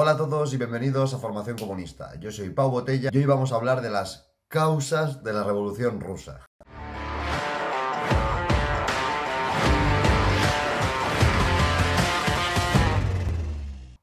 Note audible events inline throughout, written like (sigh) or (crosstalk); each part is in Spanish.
Hola a todos y bienvenidos a Formación Comunista. Yo soy Pau Botella y hoy vamos a hablar de las causas de la Revolución Rusa.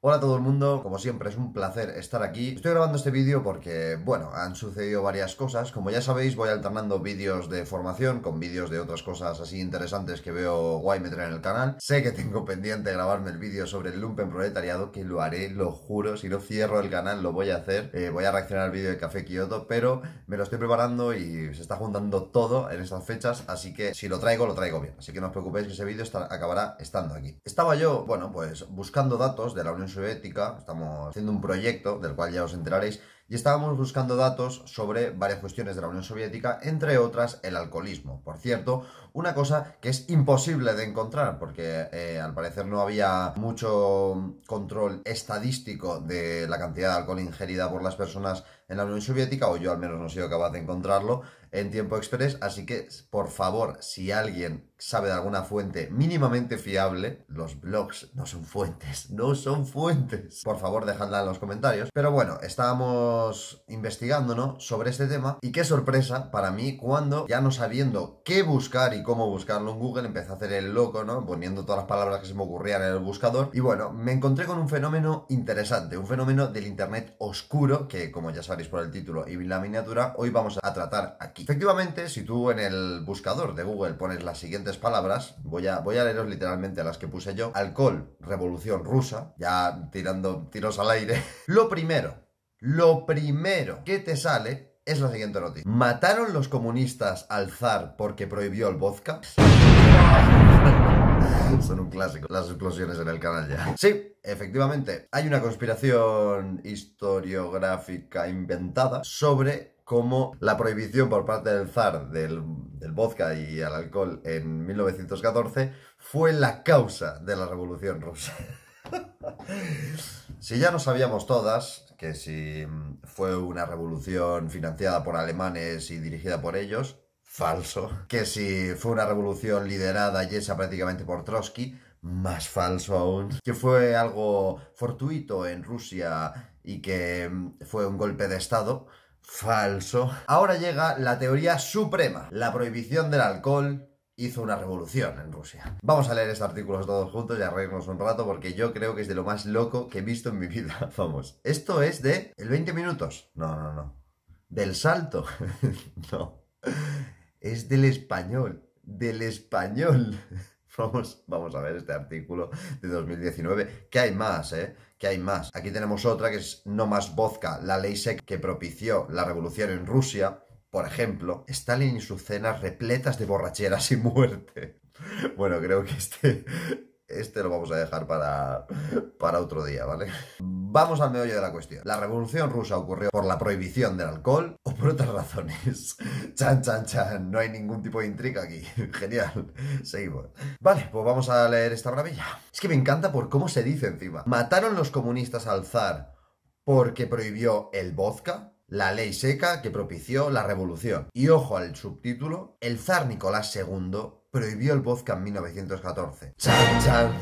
Hola a todo el mundo, como siempre es un placer estar aquí. Estoy grabando este vídeo porque, bueno, han sucedido varias cosas. Como ya sabéis, voy alternando vídeos de formación con vídeos de otras cosas así interesantes que veo guay meter en el canal. Sé que tengo pendiente grabarme el vídeo sobre el lumpen proletariado, que lo haré, lo juro. Si no cierro el canal, lo voy a hacer. Eh, voy a reaccionar al vídeo de Café Kioto, pero me lo estoy preparando y se está juntando todo en estas fechas, así que si lo traigo, lo traigo bien. Así que no os preocupéis que ese vídeo acabará estando aquí. Estaba yo, bueno, pues buscando datos de la Unión estamos haciendo un proyecto del cual ya os enteraréis, y estábamos buscando datos sobre varias cuestiones de la Unión Soviética, entre otras el alcoholismo. Por cierto, una cosa que es imposible de encontrar, porque eh, al parecer no había mucho control estadístico de la cantidad de alcohol ingerida por las personas en la Unión Soviética, o yo al menos no he sido capaz de encontrarlo en tiempo express, así que por favor, si alguien sabe de alguna fuente mínimamente fiable, los blogs no son fuentes, no son fuentes, por favor dejadla en los comentarios. Pero bueno, estábamos investigando, ¿no? Sobre este tema. Y qué sorpresa para mí cuando, ya no sabiendo qué buscar y cómo buscarlo en Google, empecé a hacer el loco, ¿no? Poniendo todas las palabras que se me ocurrían en el buscador. Y bueno, me encontré con un fenómeno interesante, un fenómeno del Internet oscuro, que como ya sabéis por el título y la miniatura, hoy vamos a tratar aquí. Efectivamente, si tú en el buscador de Google pones las siguientes palabras, voy a, voy a leeros literalmente las que puse yo, alcohol, revolución rusa, ya tirando tiros al aire, (laughs) lo primero lo primero que te sale es la siguiente noticia. ¿Mataron los comunistas al zar porque prohibió el vodka? (laughs) Son un clásico, las explosiones en el canal ya. Sí, efectivamente, hay una conspiración historiográfica inventada sobre cómo la prohibición por parte del zar del, vodka y al alcohol en 1914 fue la causa de la revolución rusa. (laughs) si ya no sabíamos todas, que si mm, fue una revolución financiada por alemanes y dirigida por ellos, falso. Que si fue una revolución liderada y esa prácticamente por Trotsky, más falso aún. Que fue algo fortuito en Rusia y que mm, fue un golpe de Estado, falso. Ahora llega la teoría suprema, la prohibición del alcohol hizo una revolución en Rusia. Vamos a leer este artículo todos juntos y a reírnos un rato porque yo creo que es de lo más loco que he visto en mi vida. (laughs) Vamos. Esto es de... ¿El 20 minutos? No, no, no. ¿Del salto? (laughs) no. Es del español. Del español. (laughs) Vamos, vamos a ver este artículo de 2019. ¿Qué hay más, ¿eh? ¿Qué hay más. Aquí tenemos otra que es No más vodka, la ley SEC que propició la revolución en Rusia. Por ejemplo, Stalin y sus cenas repletas de borracheras y muerte. (laughs) Bueno, creo que este, este lo vamos a dejar para, para otro día, ¿vale? Vamos al meollo de la cuestión. La revolución rusa ocurrió por la prohibición del alcohol o por otras razones. (laughs) Chan, chan, chan. No hay ningún tipo de intriga aquí. (laughs) Genial. Seguimos. Vale, pues vamos a leer esta maravilla. Es que me encanta por cómo se dice encima. Mataron los comunistas al zar porque prohibió el vodka la ley seca que propició la revolución. Y ojo al subtítulo, el zar Nicolás II prohibió el vodka en 1914. ¡Chan, chan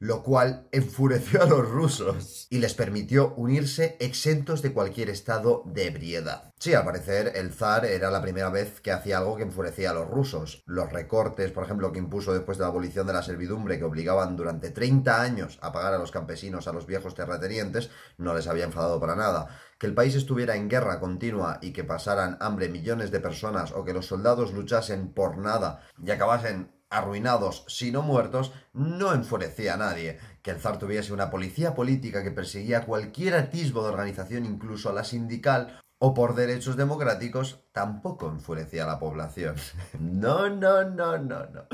lo cual enfureció a los rusos y les permitió unirse exentos de cualquier estado de ebriedad. Sí, al parecer el zar era la primera vez que hacía algo que enfurecía a los rusos. Los recortes, por ejemplo, que impuso después de la abolición de la servidumbre, que obligaban durante 30 años a pagar a los campesinos, a los viejos terratenientes, no les había enfadado para nada. Que el país estuviera en guerra continua y que pasaran hambre millones de personas o que los soldados luchasen por nada y acabasen arruinados, sino muertos, no enfurecía a nadie. Que el zar tuviese una policía política que perseguía cualquier atisbo de organización, incluso a la sindical, o por derechos democráticos, tampoco enfurecía a la población. (laughs) No, no, no, no, no.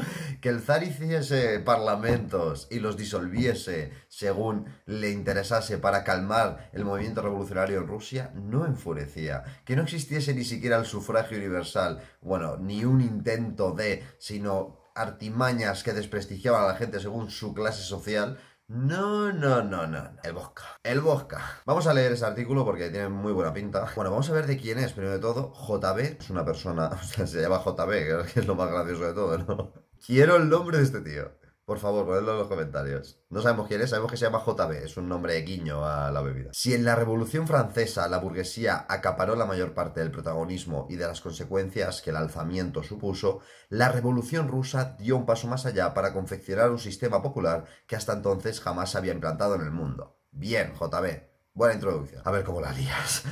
Que el zar hiciese parlamentos y los disolviese según le interesase para calmar el movimiento revolucionario en Rusia, no enfurecía. Que no existiese ni siquiera el sufragio universal, bueno, ni un intento de, sino artimañas que desprestigiaban a la gente según su clase social. No, no, no, no. El Bosca. El Bosca. Vamos a leer ese artículo porque tiene muy buena pinta. Bueno, vamos a ver de quién es. Primero de todo, JB. Es una persona, (laughs) o sea, se llama JB, que es lo más gracioso de todo, ¿no? Quiero el nombre de este tío. Por favor, ponedlo en los comentarios. No sabemos quién es, sabemos que se llama JB, es un nombre guiño a la bebida. Si en la Revolución Francesa la burguesía acaparó la mayor parte del protagonismo y de las consecuencias que el alzamiento supuso, la Revolución Rusa dio un paso más allá para confeccionar un sistema popular que hasta entonces jamás se había implantado en el mundo. Bien, JB. Buena introducción. A ver cómo la lías.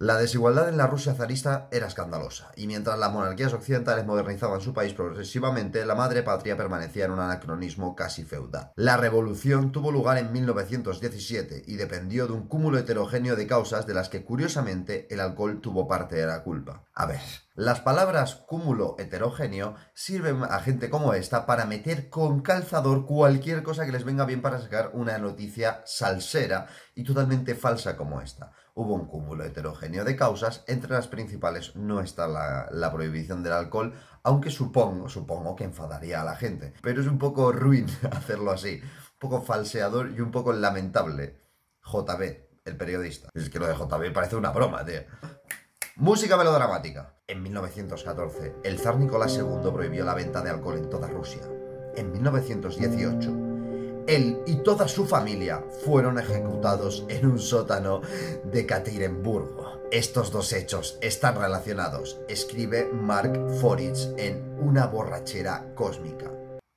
La desigualdad en la Rusia zarista era escandalosa, y mientras las monarquías occidentales modernizaban su país progresivamente, la madre patria permanecía en un anacronismo casi feudal. La revolución tuvo lugar en 1917 y dependió de un cúmulo heterogéneo de causas de las que curiosamente el alcohol tuvo parte de la culpa. A ver, las palabras cúmulo heterogéneo sirven a gente como esta para meter con calzador cualquier cosa que les venga bien para sacar una noticia salsera y totalmente falsa como esta hubo un cúmulo heterogéneo de causas, entre las principales no está la, prohibición del alcohol, aunque supongo, supongo que enfadaría a la gente, pero es un poco ruin (laughs) hacerlo así, un poco falseador y un poco lamentable. JB, el periodista. Es que lo de JB parece una broma, tío. Música melodramática. En 1914, el zar Nicolás II prohibió la venta de alcohol en toda Rusia. En 1918, él y toda su familia fueron ejecutados en un sótano de Katirenburgo. Estos dos hechos están relacionados, escribe Mark Forrest en Una borrachera cósmica.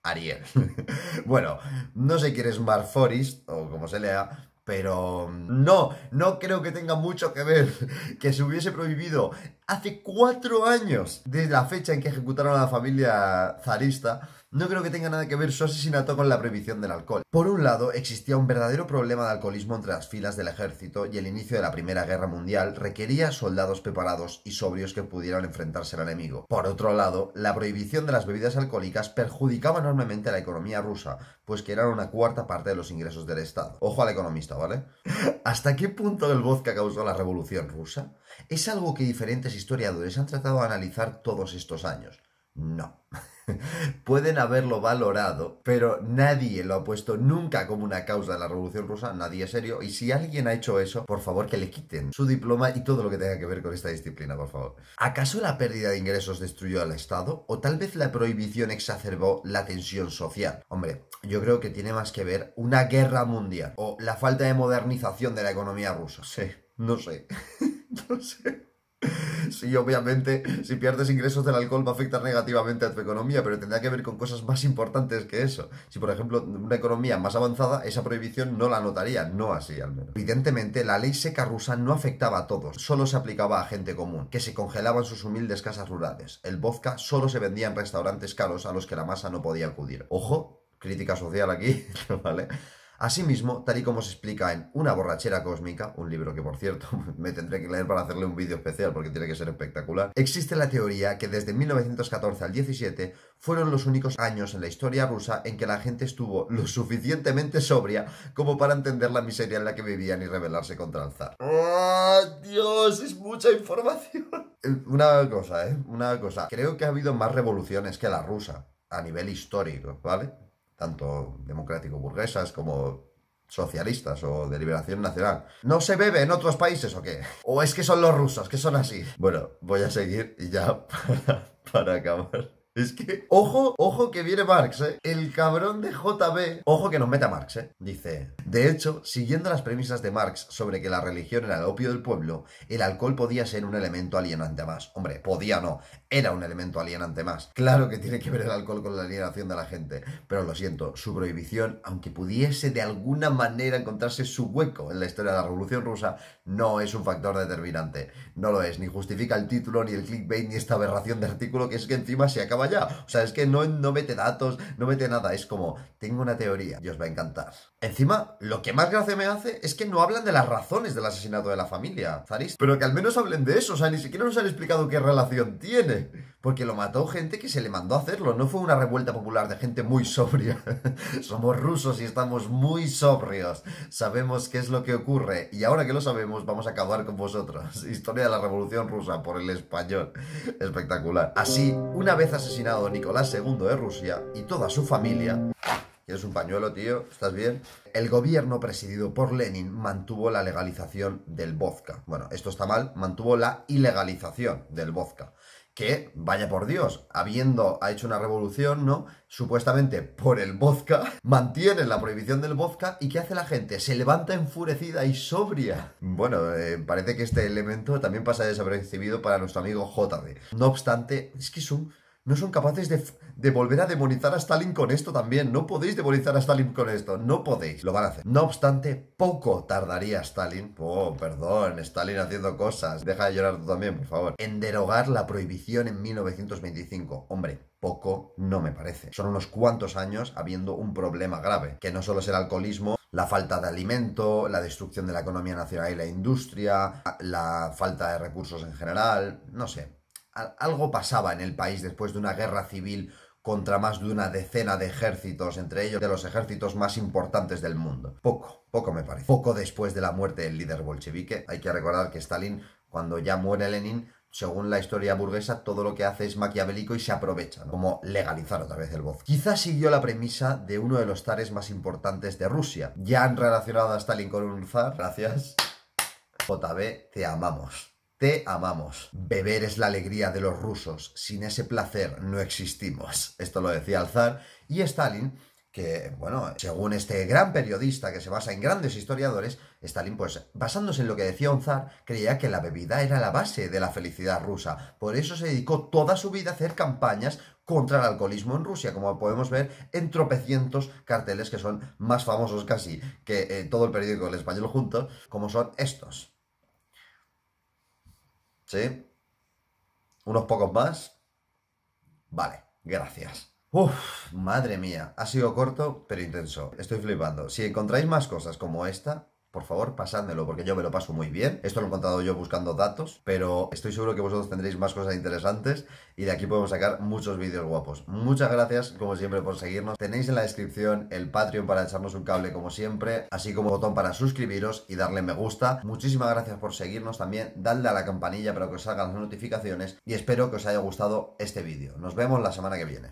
Ariel. (laughs) bueno, no sé quién es Mark Forrest, o como se lea, pero mm, no, no creo que tenga mucho que ver (laughs) que se hubiese prohibido hace cuatro años desde la fecha en que ejecutaron a la familia zarista no creo que tenga nada que ver su asesinato con la prohibición del alcohol. Por un lado, existía un verdadero problema de alcoholismo entre las filas del ejército y el inicio de la Primera Guerra Mundial requería soldados preparados y sobrios que pudieran enfrentarse al enemigo. Por otro lado, la prohibición de las bebidas alcohólicas perjudicaba enormemente a la economía rusa, pues que eran una cuarta parte de los ingresos del Estado. Ojo al economista, ¿vale? (laughs) ¿Hasta qué punto el vodka causó la revolución rusa? Es algo que diferentes historiadores han tratado de analizar todos estos años. No. (laughs) (laughs) pueden haberlo valorado, pero nadie lo ha puesto nunca como una causa de la Revolución Rusa, nadie es serio. Y si alguien ha hecho eso, por favor que le quiten su diploma y todo lo que tenga que ver con esta disciplina, por favor. ¿Acaso la pérdida de ingresos destruyó al Estado? ¿O tal vez la prohibición exacerbó la tensión social? Hombre, yo creo que tiene más que ver una guerra mundial o la falta de modernización de la economía rusa. Sí, no sé. (laughs) no sé. Sí, obviamente, si pierdes ingresos del alcohol va a afectar negativamente a tu economía, pero tendrá que ver con cosas más importantes que eso. Si, por ejemplo, una economía más avanzada, esa prohibición no la notaría, no así al menos. Evidentemente, la ley seca rusa no afectaba a todos, solo se aplicaba a gente común, que se congelaba en sus humildes casas rurales. El vodka solo se vendía en restaurantes caros a los que la masa no podía acudir. Ojo, crítica social aquí, (laughs) ¿vale? Asimismo, tal y como se explica en Una borrachera cósmica, un libro que por cierto (laughs) me tendré que leer para hacerle un vídeo especial porque tiene que ser espectacular, existe la teoría que desde 1914 al 17 fueron los únicos años en la historia rusa en que la gente estuvo lo suficientemente sobria como para entender la miseria en la que vivían y rebelarse contra el zar. ¡Oh, Dios! Es mucha información. (laughs) Eh, una cosa, ¿eh? Una cosa. Creo que ha habido más revoluciones que la rusa a nivel histórico, ¿vale? tanto democrático-burguesas como socialistas o de liberación nacional. ¿No se bebe en otros países o qué? ¿O es que son los rusos, que son así? Bueno, voy a seguir y ya para, (laughs) para acabar. Es que, ojo, ojo que viene Marx, ¿eh? El cabrón de JB, ojo que nos meta Marx, ¿eh? Dice, de hecho, siguiendo las premisas de Marx sobre que la religión era el opio del pueblo, el alcohol podía ser un elemento alienante más. Hombre, podía no, era un elemento alienante más. Claro que tiene que ver el alcohol con la alienación de la gente, pero lo siento, su prohibición, aunque pudiese de alguna manera encontrarse su hueco en la historia de la Revolución Rusa, no es un factor determinante. No lo es, ni justifica el título, ni el clickbait, ni esta aberración de artículo que es que encima se acaba allá, O sea, es que no, no mete datos, no mete nada. Es como, tengo una teoría y os va a encantar. Encima, lo que más gracia me hace es que no hablan de las razones del asesinato de la familia, Zaris. Pero que al menos hablen de eso. O sea, ni siquiera nos han explicado qué relación tiene. Porque lo mató gente que se le mandó a hacerlo. No fue una revuelta popular de gente muy sobria. (laughs) Somos rusos y estamos muy sobrios. Sabemos qué es lo que ocurre. Y ahora que lo sabemos, vamos a acabar con vosotros. (laughs) Historia de la Revolución Rusa por el español. Espectacular. Así, una vez asesinado Nicolás II de Rusia y toda su familia... ¿Quieres un pañuelo, tío? ¿Estás bien? El gobierno presidido por Lenin mantuvo la legalización del vodka. Bueno, esto está mal, mantuvo la ilegalización del vodka que, vaya por Dios, habiendo ha hecho una revolución, ¿no? Supuestamente por el vodka, (laughs) mantienen la prohibición del vodka y ¿qué hace la gente? Se levanta enfurecida y sobria. Bueno, eh, parece que este elemento también pasa desapercibido para nuestro amigo JD. No obstante, es que es un no son capaces de, de, volver a demonizar a Stalin con esto también. No podéis demonizar a Stalin con esto, no podéis, lo van a hacer. No obstante, poco tardaría Stalin, oh, perdón, Stalin haciendo cosas, deja de llorar tú también, por favor, en derogar la prohibición en 1925. Hombre, poco no me parece. Son unos cuantos años habiendo un problema grave, que no solo es el alcoholismo, la falta de alimento, la destrucción de la economía nacional y la industria, la falta de recursos en general, no sé algo pasaba en el país después de una guerra civil contra más de una decena de ejércitos, entre ellos de los ejércitos más importantes del mundo. Poco, poco me parece. Poco después de la muerte del líder bolchevique, hay que recordar que Stalin, cuando ya muere Lenin, según la historia burguesa, todo lo que hace es maquiavélico y se aprovecha, como legalizar otra vez el voz. Quizás siguió la premisa de uno de los tares más importantes de Rusia. Ya han relacionado a Stalin con un zar, gracias. (laughs) JB, te amamos. Te amamos. Beber es la alegría de los rusos. Sin ese placer no existimos. Esto lo decía el zar. Y Stalin, que, bueno, según este gran periodista que se basa en grandes historiadores, Stalin, pues, basándose en lo que decía un zar, creía que la bebida era la base de la felicidad rusa. Por eso se dedicó toda su vida a hacer campañas contra el alcoholismo en Rusia, como podemos ver en tropecientos carteles que son más famosos casi que eh, todo el periódico del español juntos, como son estos. ¿Sí? ¿Unos pocos más? Vale, gracias. Uf, madre mía, ha sido corto pero intenso. Estoy flipando. Si encontráis más cosas como esta, por favor, pasádmelo, porque yo me lo paso muy bien. Esto lo he contado yo buscando datos, pero estoy seguro que vosotros tendréis más cosas interesantes y de aquí podemos sacar muchos vídeos guapos. Muchas gracias, como siempre, por seguirnos. Tenéis en la descripción el Patreon para echarnos un cable, como siempre, así como el botón para suscribiros y darle me gusta. Muchísimas gracias por seguirnos también. Dadle a la campanilla para que os salgan las notificaciones y espero que os haya gustado este vídeo. Nos vemos la semana que viene.